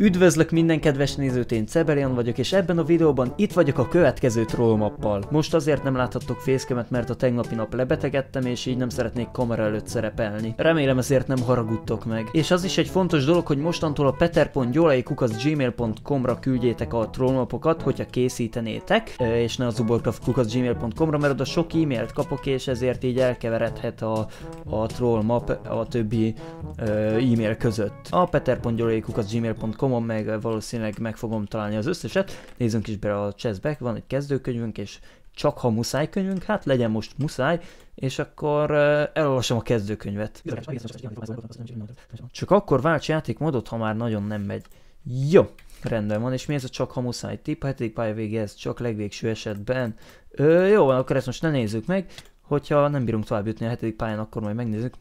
Üdvözlök minden kedves nézőt, én Ceberian vagyok, és ebben a videóban itt vagyok a következő trollmappal. Most azért nem láthattok fészkemet, mert a tegnapi nap lebetegedtem, és így nem szeretnék kamera előtt szerepelni. Remélem ezért nem haragudtok meg. És az is egy fontos dolog, hogy mostantól a peter.gyolaikukasz.gmail.com-ra küldjétek a trollmapokat, hogyha készítenétek, és ne az uborkafkukaszgmailcom ra mert oda sok e-mailt kapok, és ezért így elkeveredhet a, a trollmap a többi e-mail között. A peter.gyolaikukasz.gmail.com komon, meg eh, valószínűleg meg fogom találni az összeset. Nézzünk is bele a chessbe, van egy kezdőkönyvünk, és csak ha muszáj könyvünk, hát legyen most muszáj, és akkor eh, elolvasom a kezdőkönyvet. Csak akkor válts játékmódot, ha már nagyon nem megy. Jó, rendben van, és mi ez a csak ha muszáj tipp? Hetedik pálya végéhez csak legvégső esetben. Ö, jó akkor ezt most ne nézzük meg hogyha nem bírunk tovább jutni a hetedik pályán, akkor majd megnézzük.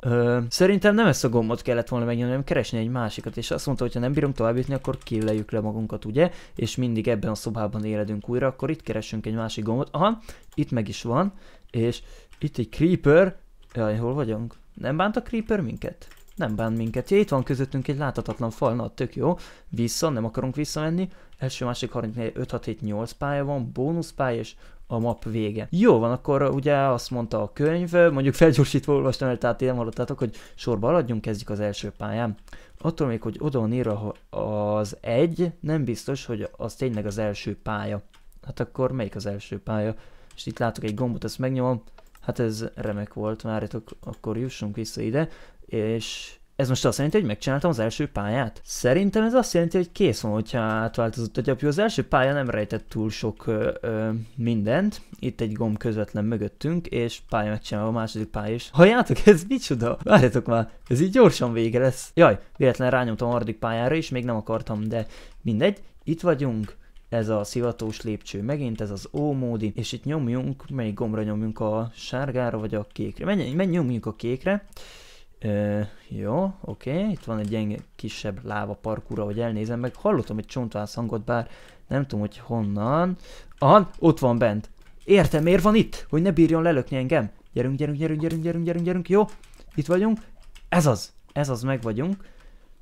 Ö, szerintem nem ezt a gombot kellett volna megnyomni, hanem keresni egy másikat, és azt mondta, hogy ha nem bírunk tovább jutni, akkor kéleljük le magunkat, ugye? És mindig ebben a szobában éledünk újra, akkor itt keresünk egy másik gombot. Aha, itt meg is van, és itt egy creeper. Jaj, hol vagyunk? Nem bánt a creeper minket? nem bán minket. Ja, itt van közöttünk egy láthatatlan fal, na tök jó. Vissza, nem akarunk visszamenni. Első, másik, 34, 5, 6, 7, 8 pálya van, bónuszpálya és a map vége. Jó van, akkor ugye azt mondta a könyv, mondjuk felgyorsítva olvastam el, tehát én nem hallottátok, hogy sorba aladjunk, kezdjük az első pályán. Attól még, hogy oda van írva az egy, nem biztos, hogy az tényleg az első pálya. Hát akkor melyik az első pálya? És itt látok egy gombot, ezt megnyomom, hát ez remek volt, várjatok, akkor jussunk vissza ide, és ez most azt jelenti, hogy megcsináltam az első pályát? Szerintem ez azt jelenti, hogy kész van, hogyha átváltozott a gyapjú. Az első pálya nem rejtett túl sok ö, ö, mindent. Itt egy gomb közvetlen mögöttünk, és pálya megcsinálva a második pálya is. Halljátok, ez micsoda? Várjatok már, ez így gyorsan vége lesz. Jaj, véletlen rányomtam a harmadik pályára is, még nem akartam, de mindegy. Itt vagyunk ez a szivatós lépcső megint, ez az O módi, és itt nyomjunk, melyik gombra nyomjunk a sárgára vagy a kékre. Menj, menj nyomjunk a kékre. Ö, jó, oké, okay. itt van egy gyenge kisebb láva parkúra, hogy elnézem meg. Hallottam egy csontvász hangot, bár nem tudom, hogy honnan. Aha, ott van bent. Értem, miért van itt? Hogy ne bírjon lelökni engem? Gyerünk, gyerünk, gyerünk, gyerünk, gyerünk, gyerünk, gyerünk, jó? Itt vagyunk. Ez az, ez az, meg vagyunk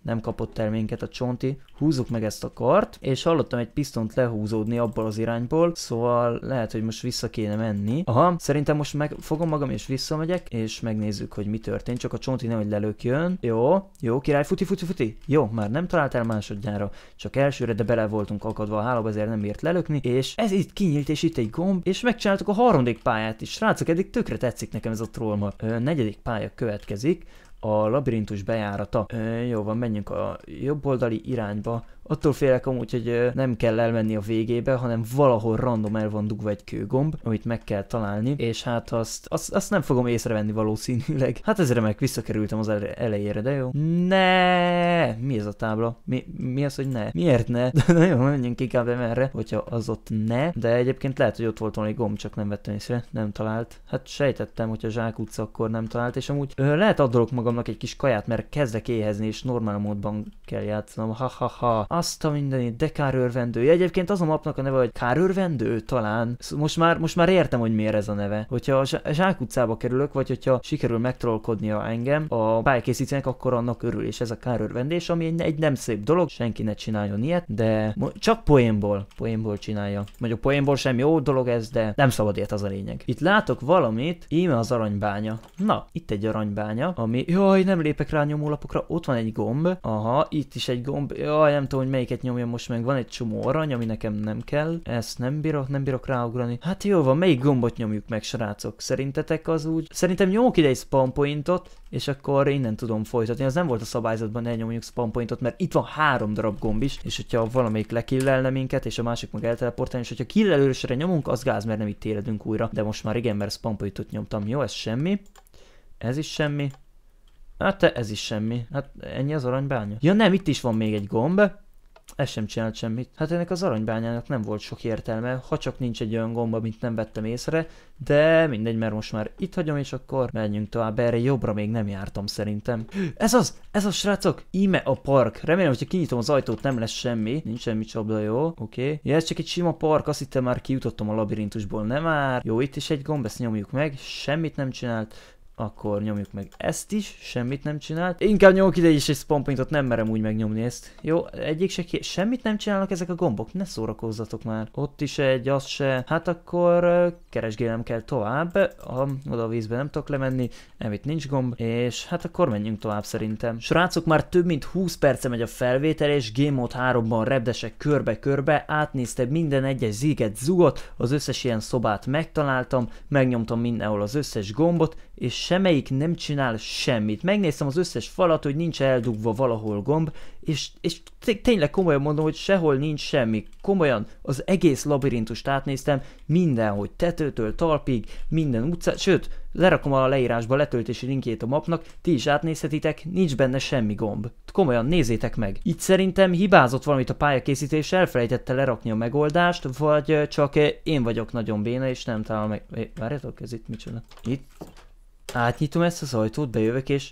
nem kapott terménket a csonti. Húzzuk meg ezt a kart, és hallottam egy pisztont lehúzódni abból az irányból, szóval lehet, hogy most vissza kéne menni. Aha, szerintem most meg fogom magam és visszamegyek, és megnézzük, hogy mi történt. Csak a csonti nem nehogy lelökjön. Jó, jó, király, futi, futi, futi. Jó, már nem találtál másodjára, csak elsőre, de bele voltunk akadva a hálóba, ezért nem ért lelökni, és ez itt kinyílt, és itt egy gomb, és megcsináltuk a harmadik pályát is. Srácok, eddig tökre tetszik nekem ez a trollma. Negyedik pálya következik, a labirintus bejárata. Jó van, menjünk a jobb oldali irányba, Attól félek amúgy, hogy nem kell elmenni a végébe, hanem valahol random el van dugva egy kőgomb, amit meg kell találni, és hát azt, azt, azt nem fogom észrevenni valószínűleg. Hát ezre meg visszakerültem az elejére, de jó. Ne, mi ez a tábla? Mi, mi az, hogy ne? Miért ne? De na jó, menjünk inkább emerre, hogyha az ott ne, de egyébként lehet, hogy ott volt valami gomb, csak nem vettem észre, nem talált. Hát sejtettem, hogy a zsák utca akkor nem talált, és amúgy ö, lehet adolok magamnak egy kis kaját, mert kezdek éhezni, és normál módban kell játszanom. Ha ha ha. Azt a mindenit, de kárőrvendője. Egyébként az a mapnak a neve, hogy kárőrvendő talán. Most már, most már értem, hogy miért ez a neve. Hogyha a zsák utcába kerülök, vagy hogyha sikerül megtrollkodnia engem a pályakészítőnek, akkor annak örül, és ez a kárőrvendés, ami egy, egy nem szép dolog, senki ne csináljon ilyet, de csak poénból, poénból csinálja. Mondjuk poénból sem jó dolog ez, de nem szabad ilyet az a lényeg. Itt látok valamit, íme az aranybánya. Na, itt egy aranybánya, ami, jaj, nem lépek rá nyomólapokra, ott van egy gomb, aha, itt is egy gomb, jaj, nem tudom, hogy melyiket nyomjam most meg. Van egy csomó arany, ami nekem nem kell. Ezt nem bírok, nem bírok ráugrani. Hát jó van, melyik gombot nyomjuk meg, srácok? Szerintetek az úgy? Szerintem nyomok ide egy spawn pointot, és akkor innen tudom folytatni. Az nem volt a szabályzatban, ne nyomjuk spawn pointot, mert itt van három darab gomb is, és hogyha valamelyik lekillelne minket, és a másik meg elteleportál, és hogyha killelősre nyomunk, az gáz, mert nem itt éledünk újra. De most már igen, mert spawn pointot nyomtam. Jó, ez semmi. Ez is semmi. Hát te, ez is semmi. Hát ennyi az aranybánya. Ja nem, itt is van még egy gomb. Ez sem csinált semmit. Hát ennek az aranybányának nem volt sok értelme, ha csak nincs egy olyan gomba, amit nem vettem észre, de mindegy, mert most már itt hagyom, és akkor menjünk tovább, erre jobbra még nem jártam szerintem. Ez az, ez az srácok, íme a park. Remélem, hogy kinyitom az ajtót, nem lesz semmi. Nincs semmi csapda, jó? Oké. Okay. Ja, ez csak egy sima park, azt hittem már kijutottam a labirintusból, nem már. Jó, itt is egy gomb, ezt nyomjuk meg, semmit nem csinált. Akkor nyomjuk meg ezt is, semmit nem csinált. Inkább nyomok ide is egy spawn nem merem úgy megnyomni ezt. Jó, egyik se ki... Semmit nem csinálnak ezek a gombok, ne szórakozzatok már. Ott is egy, az se. Hát akkor keresgélem kell tovább. Ha oda a vízbe nem tudok lemenni, emitt nincs gomb. És hát akkor menjünk tovább szerintem. Srácok, már több mint 20 perce megy a felvétel, és Game Mode 3-ban repdesek körbe-körbe. Átnézte minden egyes ziget, zugot, az összes ilyen szobát megtaláltam, megnyomtam mindenhol az összes gombot, és semmelyik nem csinál semmit. Megnéztem az összes falat, hogy nincs eldugva valahol gomb, és, és tényleg komolyan mondom, hogy sehol nincs semmi. Komolyan az egész labirintust átnéztem, mindenhogy tetőtől talpig, minden utca, sőt, lerakom a leírásba a letöltési linkjét a mapnak, ti is átnézhetitek, nincs benne semmi gomb. Komolyan, nézzétek meg! Itt szerintem hibázott valamit a pályakészítés, elfelejtette lerakni a megoldást, vagy csak én vagyok nagyon béna, és nem talál meg... Várjatok, ez itt micsoda? Itt Átnyitom ezt az ajtót, bejövök és...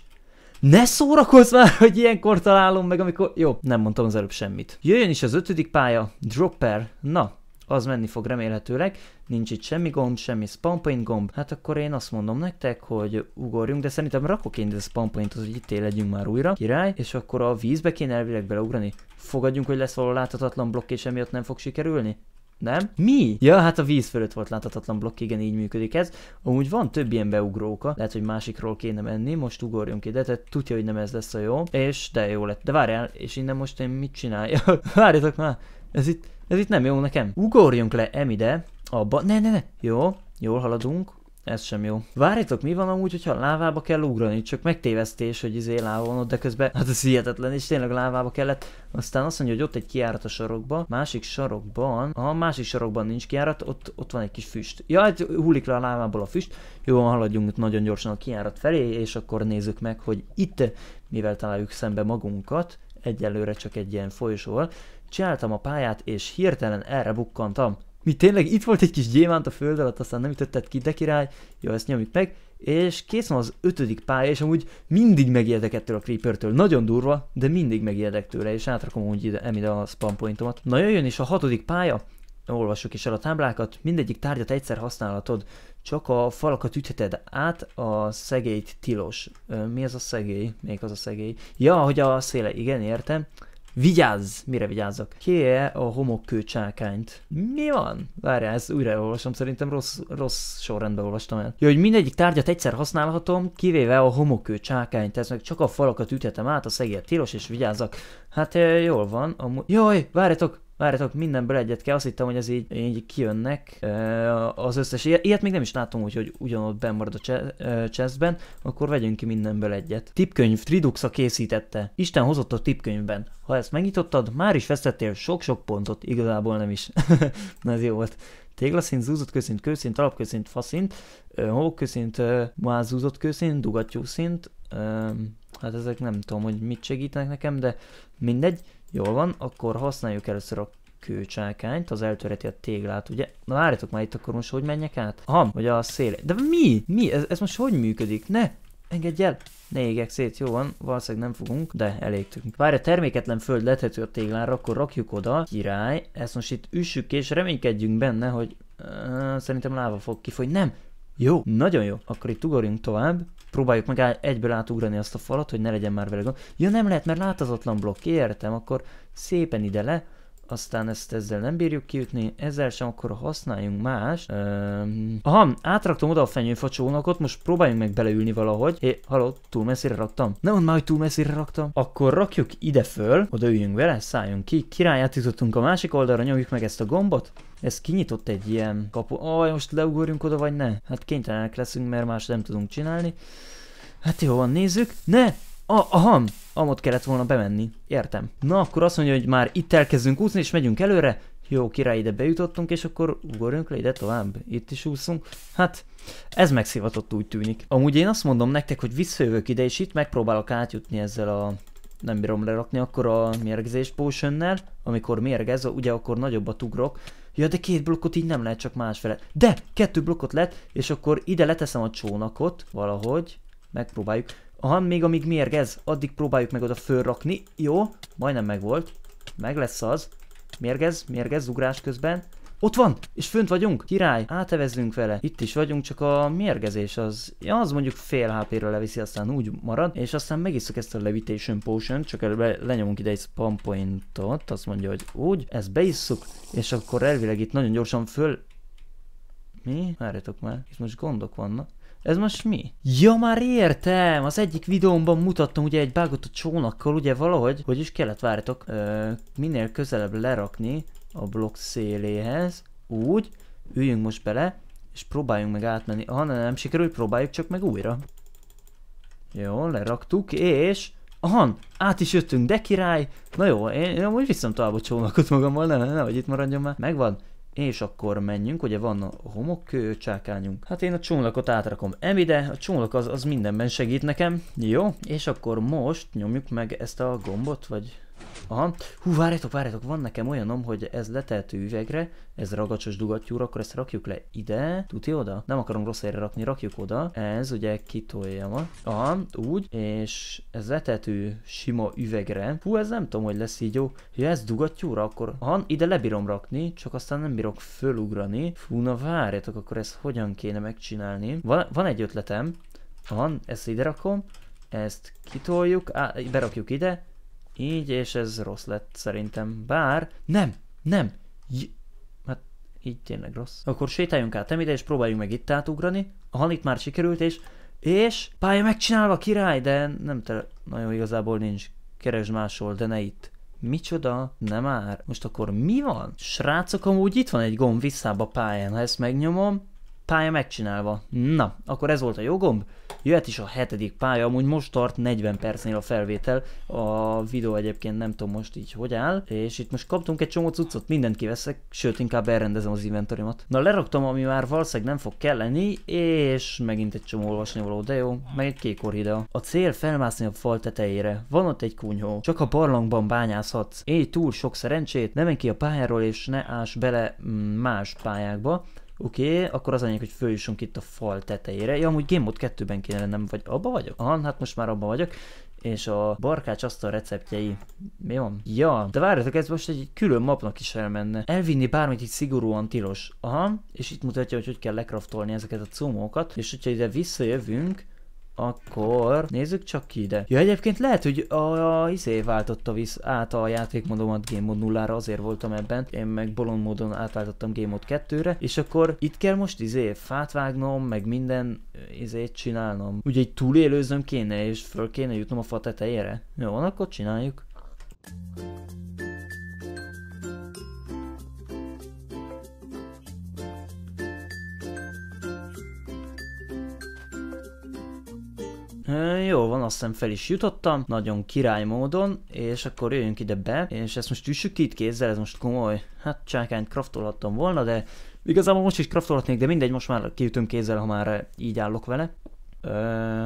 Ne szórakozz már, hogy ilyenkor találom meg, amikor... Jó, nem mondtam az előbb semmit. Jöjjön is az ötödik pálya, Dropper. Na, az menni fog remélhetőleg. Nincs itt semmi gomb, semmi spawn point gomb. Hát akkor én azt mondom nektek, hogy ugorjunk, de szerintem rakok én ide spawn pointot, hogy itt éledjünk már újra. Király, és akkor a vízbe kéne elvileg beleugrani. Fogadjunk, hogy lesz való láthatatlan blokk, és emiatt nem fog sikerülni? Nem? Mi? Ja, hát a víz fölött volt láthatatlan blokk, igen, így működik ez. Amúgy van több ilyen beugróka, lehet, hogy másikról kéne menni, most ugorjunk ide, tehát tudja, hogy nem ez lesz a jó, és de jó lett. De várjál, és innen most én mit csináljak? Várjatok már, ez itt, ez itt nem jó nekem. Ugorjunk le, em ide, abba, ne, ne, ne, jó, jól haladunk, ez sem jó. Várjátok, mi van amúgy, hogyha lávába kell ugrani? Csak megtévesztés, hogy izé lávon ott, de közben hát ez hihetetlen, és tényleg lávába kellett. Aztán azt mondja, hogy ott egy kiárat a sarokba, másik sarokban, ha másik sarokban nincs kiárat, ott, ott van egy kis füst. Ja, hát hullik le a lávából a füst. Jó, haladjunk nagyon gyorsan a kiárat felé, és akkor nézzük meg, hogy itt mivel találjuk szembe magunkat, egyelőre csak egy ilyen folyosóval. Csináltam a pályát, és hirtelen erre bukkantam. Mi tényleg itt volt egy kis gyémánt a föld alatt, aztán nem ütötted ki, de király, jó, ezt nyomjuk meg. És kész van az ötödik pálya, és amúgy mindig megijedek ettől a creepertől. Nagyon durva, de mindig megijedek tőle, és átrakom úgy ide, ide a spam pointomat. Na jöjjön is a hatodik pálya, olvassuk is el a táblákat, mindegyik tárgyat egyszer használhatod, csak a falakat ütheted át, a szegélyt tilos. Mi ez a szegély? Még az a szegély? Ja, hogy a széle, igen, értem. Vigyázz! Mire vigyázzak? Kéje a homokkő csákányt. Mi van? Várjál, ezt újra olvasom, szerintem rossz, rossz sorrendben olvastam el. Jó, hogy mindegyik tárgyat egyszer használhatom, kivéve a homokkő csákányt, ez meg csak a falakat üthetem át, a szegélyet tilos, és vigyázzak. Hát eh, jól van, amúgy... Jaj, várjatok! Várjátok, mindenből egyet kell, azt hittem, hogy ez így, így kijönnek az összes. Ilyet még nem is látom, hogy ugyanott benn marad a chestben, akkor vegyünk ki mindenből egyet. Tipkönyv Triduxa készítette. Isten hozott a tipkönyvben. Ha ezt megnyitottad, már is vesztettél sok-sok pontot, igazából nem is. Na ez jó volt téglaszint, zúzott kőszint, kőszint, alapkőszint, faszint, hókőszint, mázúzott kőszint, dugattyúszint, Hát ezek nem tudom, hogy mit segítenek nekem, de mindegy. Jól van, akkor használjuk először a kőcsákányt, az eltöreti a téglát, ugye? Na várjatok már itt akkor most, hogy menjek át? Aha, vagy a szél. De mi? Mi? Ez, ez most hogy működik? Ne! Engedj el! Ne égek szét, jó van, valószínűleg nem fogunk, de elégtünk. Várj, a terméketlen föld lethető a téglára, akkor rakjuk oda, király, ezt most itt üssük és reménykedjünk benne, hogy uh, szerintem láva fog kifogyni. Nem, jó, nagyon jó. Akkor itt ugorjunk tovább. Próbáljuk meg egyből átugrani azt a falat, hogy ne legyen már vele gond. Ja, nem lehet, mert látazatlan blokk, értem, akkor szépen ide le aztán ezt ezzel nem bírjuk kiütni, ezzel sem, akkor használjunk más. Öm... Aha, átraktam oda a fenyőfa csónakot, most próbáljunk meg beleülni valahogy. Hé, haló, túl messzire raktam? Nem mondd már, hogy túl messzire raktam. Akkor rakjuk ide föl, oda üljünk vele, szálljunk ki, királyát jutottunk a másik oldalra, nyomjuk meg ezt a gombot. Ez kinyitott egy ilyen kapu. Aj, most leugorjunk oda, vagy ne? Hát kénytelenek leszünk, mert más nem tudunk csinálni. Hát jó van, nézzük. Ne! A, aha, amott kellett volna bemenni. Értem. Na, akkor azt mondja, hogy már itt elkezdünk úszni, és megyünk előre. Jó, király, ide bejutottunk, és akkor ugorjunk le ide tovább. Itt is úszunk. Hát, ez megszivatott úgy tűnik. Amúgy én azt mondom nektek, hogy visszajövök ide, és itt megpróbálok átjutni ezzel a nem bírom lerakni, akkor a mérgezés potionnel, amikor mérgez, ugye akkor nagyobbat ugrok. Ja, de két blokkot így nem lehet, csak másfele. De! Kettő blokkot lett, és akkor ide leteszem a csónakot valahogy. Megpróbáljuk. Aha, még amíg mérgez, addig próbáljuk meg oda fölrakni. Jó, majdnem megvolt. Meg lesz az. Mérgez, mérgez, ugrás közben. Ott van! És fönt vagyunk! Király! Átevezünk vele. Itt is vagyunk, csak a mérgezés az... Ja, az mondjuk fél HP-ről leviszi, aztán úgy marad. És aztán megiszok ezt a Levitation potion csak előbb lenyomunk ide egy spam pointot. Azt mondja, hogy úgy. Ezt beisszuk, és akkor elvileg itt nagyon gyorsan föl... Mi? Várjatok már, itt most gondok vannak. Ez most mi? Ja, már értem! Az egyik videómban mutattam ugye egy bágot a csónakkal, ugye valahogy, hogy is kellett várjatok, ö, minél közelebb lerakni a blokk széléhez. Úgy, üljünk most bele, és próbáljunk meg átmenni. Ha nem sikerül, próbáljuk csak meg újra. Jó, leraktuk, és... Ahan, át is jöttünk, de király! Na jó, én, én amúgy viszem tovább a csónakot magammal, ne, ne, ne, hogy itt maradjon már. Megvan. És akkor menjünk, ugye van a homokkő csákányunk. Hát én a csónakot átrakom emide, a csónak az, az mindenben segít nekem. Jó, és akkor most nyomjuk meg ezt a gombot, vagy Aha. Hú, várjatok, várjatok, van nekem olyanom, hogy ez letehető üvegre, ez ragacsos dugattyúra, akkor ezt rakjuk le ide. Tuti oda? Nem akarom rossz helyre rakni, rakjuk oda. Ez ugye kitolja ma. Aha, úgy. És ez letehető sima üvegre. Hú, ez nem tudom, hogy lesz így jó. Ja, ez dugattyúra, akkor aha, ide lebírom rakni, csak aztán nem bírok fölugrani. Fú, na várjatok, akkor ezt hogyan kéne megcsinálni. Van, van egy ötletem. Aha, ezt ide rakom. Ezt kitoljuk, á, berakjuk ide, így, és ez rossz lett szerintem. Bár, nem, nem, J hát így tényleg rossz. Akkor sétáljunk át ide, és próbáljunk meg itt átugrani. A hanit már sikerült, és és pálya megcsinálva király, de nem te nagyon igazából nincs. Keresd máshol, de ne itt. Micsoda? Nem már. Most akkor mi van? Srácok, amúgy itt van egy gomb visszába a pályán. Ha ezt megnyomom, Pálya megcsinálva. Na, akkor ez volt a jogomb. Jöhet is a hetedik pálya, amúgy most tart 40 percnél a felvétel. A videó egyébként nem tudom most így hogy áll. És itt most kaptunk egy csomó cuccot, mindent kiveszek, sőt inkább elrendezem az inventorimat. Na leraktam, ami már valószínűleg nem fog kelleni, és megint egy csomó olvasni való, de jó, meg egy kék orhidea. A cél felmászni a fal tetejére. Van ott egy kunyhó. Csak a barlangban bányászhatsz. Éj túl sok szerencsét, nem menj ki a pályáról és ne ás bele mm, más pályákba Oké, okay, akkor az anyag, hogy följussunk itt a fal tetejére. Ja, amúgy Game Mode 2-ben kéne lennem, vagy abba vagyok? Aha, hát most már abba vagyok és a barkács asztal receptjei. Mi van? Ja, de várjatok, ez most egy külön mapnak is elmenne. Elvinni bármit itt szigorúan tilos. Aha, és itt mutatja, hogy hogy kell lekraftolni ezeket a cumókat. és hogyha ide visszajövünk, akkor nézzük csak ki ide. Ja, egyébként lehet, hogy a, a izé váltotta visz át a játékmódomat Game Mode 0-ra, azért voltam ebben. Én meg bolond módon átváltottam Game Mode 2-re, és akkor itt kell most izé fát vágnom, meg minden izét csinálnom. Ugye egy túlélőzöm kéne, és föl kéne jutnom a fa tetejére. Jó, van, akkor csináljuk. Thank you. Jó van, azt hiszem fel is jutottam, nagyon király módon, és akkor jöjjünk ide be, és ezt most üssük ki itt kézzel, ez most komoly. Hát csákányt kraftolhattam volna, de Igazából most is kraftolhatnék, de mindegy, most már kiütöm kézzel, ha már így állok vele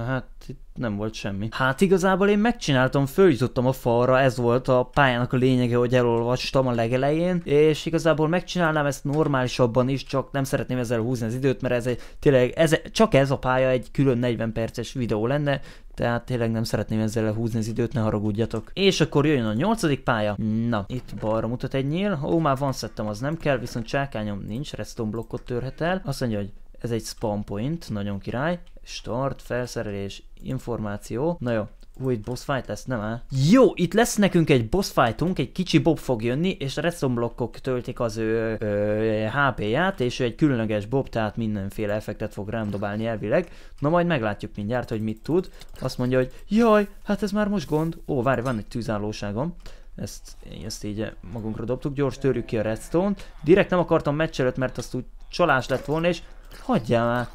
hát itt nem volt semmi. Hát igazából én megcsináltam, följutottam a falra, ez volt a pályának a lényege, hogy elolvastam a legelején, és igazából megcsinálnám ezt normálisabban is, csak nem szeretném ezzel húzni az időt, mert ez egy, tényleg ez, csak ez a pálya egy külön 40 perces videó lenne, tehát tényleg nem szeretném ezzel lehúzni az időt, ne haragudjatok. És akkor jön a nyolcadik pálya. Na, itt balra mutat egy nyíl. Ó, már van szettem, az nem kell, viszont csákányom nincs, redstone blokkot törhet el. Azt mondja, hogy ez egy spawn point, nagyon király. Start, felszerelés, információ. Na jó, Hú, egy boss fight lesz, nem el? Jó, itt lesz nekünk egy boss fightunk, egy kicsi bob fog jönni, és redstone blokkok töltik az ő, ő HP-ját, és ő egy különleges bob, tehát mindenféle effektet fog rám dobálni elvileg. Na majd meglátjuk mindjárt, hogy mit tud. Azt mondja, hogy jaj, hát ez már most gond. Ó, várj, van egy tűzállóságom. Ezt, ezt így magunkra dobtuk, gyors törjük ki a redstone-t. Direkt nem akartam meccs előtt, mert azt úgy csalás lett volna, és hagyjál már.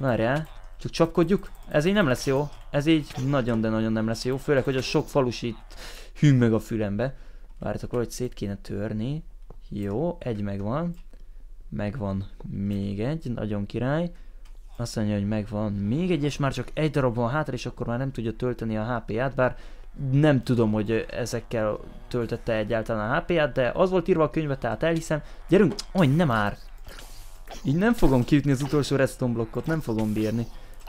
Várjál, csak csapkodjuk. Ez így nem lesz jó. Ez így nagyon, de nagyon nem lesz jó. Főleg, hogy a sok falus itt hűl meg a fülembe. Várjátok, akkor, hogy szét kéne törni. Jó, egy megvan. Megvan még egy, nagyon király. Azt mondja, hogy megvan még egy, és már csak egy darab van hátra, és akkor már nem tudja tölteni a HP-ját, bár nem tudom, hogy ezekkel töltötte egyáltalán a HP-ját, de az volt írva a könyve, tehát elhiszem. Gyerünk! Aj, nem már! Így nem fogom kiütni az utolsó redstone blokkot, nem fogom bírni.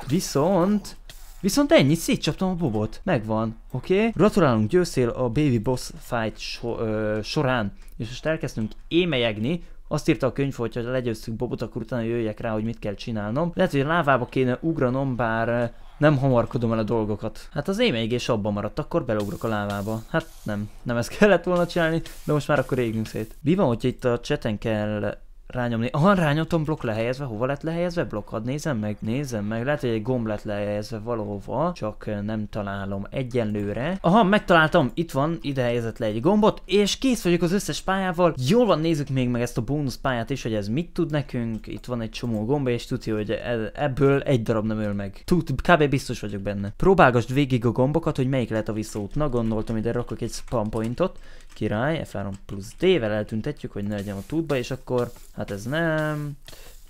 Viszont... Viszont ennyi, szétcsaptam a bobot. Megvan, oké? Okay? Gratulálunk, győszél a Baby Boss fight so ö, során. És most elkezdtünk émelyegni, azt írta a könyv, hogy ha legyőztük Bobot, akkor utána jöjjek rá, hogy mit kell csinálnom. Lehet, hogy a lávába kéne ugranom, bár nem hamarkodom el a dolgokat. Hát az émeigés abban maradt, akkor belugrok a lávába. Hát nem, nem ezt kellett volna csinálni, de most már akkor égünk szét. Mi van, hogyha itt a cseten kell rányomni. Aha, rányomtam, blokk lehelyezve, hova lett lehelyezve? Blokkad, nézem meg, nézem meg. Lehet, hogy egy gomb lett lehelyezve valahova, csak nem találom egyenlőre. Aha, megtaláltam, itt van, ide helyezett le egy gombot, és kész vagyok az összes pályával. Jól van, nézzük még meg ezt a bónusz pályát is, hogy ez mit tud nekünk. Itt van egy csomó gomb, és tudja, hogy e-, ebből egy darab nem öl meg. Tud, kb. biztos vagyok benne. Próbálgasd végig a gombokat, hogy melyik lehet a visszaút. Na, gondoltam, ide rakok egy spam pointot, Király, F3 plusz D-vel eltüntetjük, hogy ne legyen a tudba és akkor, hát ez nem,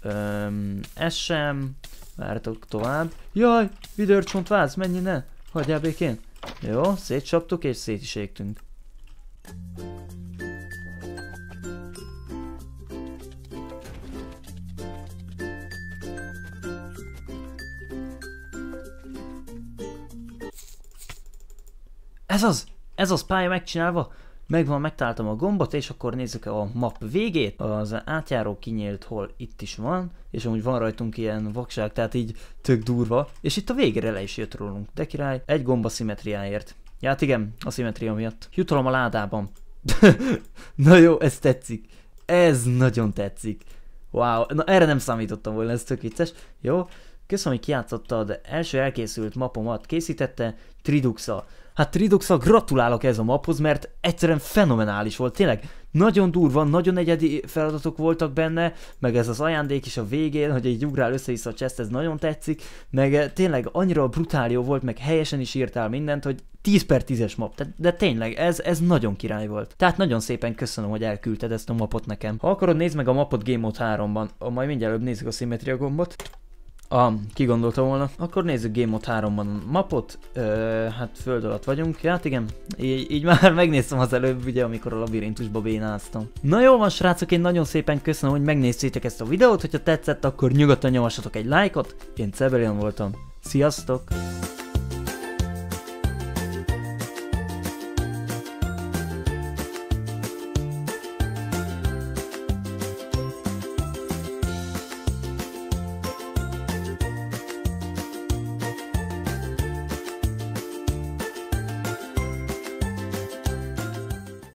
öm, ez sem, vártok tovább. Jaj, váz, mennyi ne, hagyjál békén. Jó, szétcsaptuk és szét is égtünk. Ez az! Ez az pálya megcsinálva! Megvan, megtaláltam a gombot, és akkor nézzük a map végét. Az átjáró kinyílt, hol itt is van, és amúgy van rajtunk ilyen vakság, tehát így tök durva. És itt a végére le is jött rólunk, de király, egy gomba szimmetriáért. Ja, hát igen, a szimetria miatt. Jutalom a ládában. Na jó, ez tetszik. Ez nagyon tetszik. Wow, na erre nem számítottam volna, ez tök vicces. Jó, Köszönöm, hogy kiátszottad első elkészült mapomat készítette Triduxa. Hát Triduxa, gratulálok ez a maphoz, mert egyszerűen fenomenális volt, tényleg. Nagyon durva, nagyon egyedi feladatok voltak benne, meg ez az ajándék is a végén, hogy egy ugrál össze a chest, ez nagyon tetszik, meg eh, tényleg annyira brutál jó volt, meg helyesen is írtál mindent, hogy 10 per 10-es map, de, de tényleg, ez, ez nagyon király volt. Tehát nagyon szépen köszönöm, hogy elküldted ezt a mapot nekem. Ha akarod, nézd meg a mapot Game Mode 3-ban, majd mindjárt nézzük a szimmetria gombot a, kigondolta volna. Akkor nézzük Game Mode 3-ban mapot, ö, hát föld alatt vagyunk, hát igen, így, így már megnéztem az előbb, ugye, amikor a labirintusba bénáztam. Na jó van srácok, én nagyon szépen köszönöm, hogy megnéztétek ezt a videót, hogyha tetszett, akkor nyugodtan nyomassatok egy lájkot, én Cebelion voltam, sziasztok!